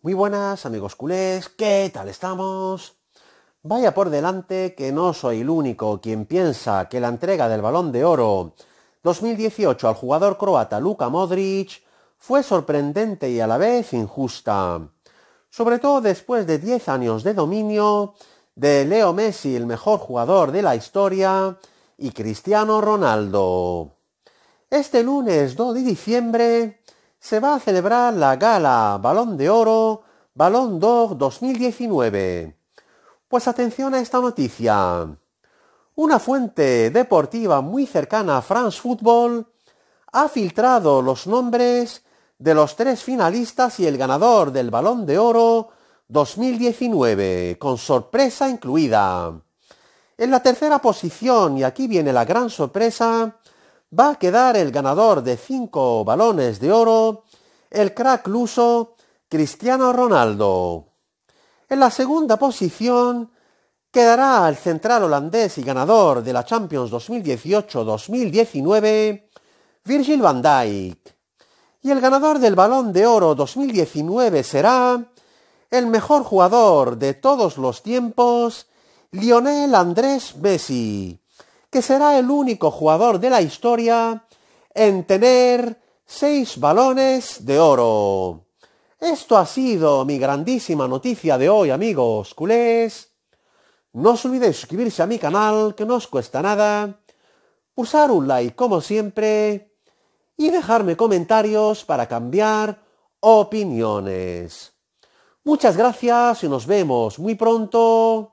Muy buenas amigos culés, ¿qué tal estamos? Vaya por delante que no soy el único quien piensa que la entrega del balón de oro 2018 al jugador croata Luka Modric fue sorprendente y a la vez injusta, sobre todo después de 10 años de dominio de Leo Messi, el mejor jugador de la historia, y Cristiano Ronaldo. Este lunes 2 de diciembre, se va a celebrar la gala Balón de Oro Balón d'Or 2019. Pues atención a esta noticia. Una fuente deportiva muy cercana a France Football ha filtrado los nombres de los tres finalistas y el ganador del Balón de Oro 2019, con sorpresa incluida. En la tercera posición, y aquí viene la gran sorpresa, va a quedar el ganador de cinco balones de oro, el crack luso Cristiano Ronaldo. En la segunda posición quedará el central holandés y ganador de la Champions 2018-2019, Virgil van Dijk. Y el ganador del Balón de Oro 2019 será el mejor jugador de todos los tiempos, Lionel Andrés Messi que será el único jugador de la historia en tener seis balones de oro. Esto ha sido mi grandísima noticia de hoy, amigos culés. No os olvidéis suscribirse a mi canal, que no os cuesta nada, pulsar un like como siempre y dejarme comentarios para cambiar opiniones. Muchas gracias y nos vemos muy pronto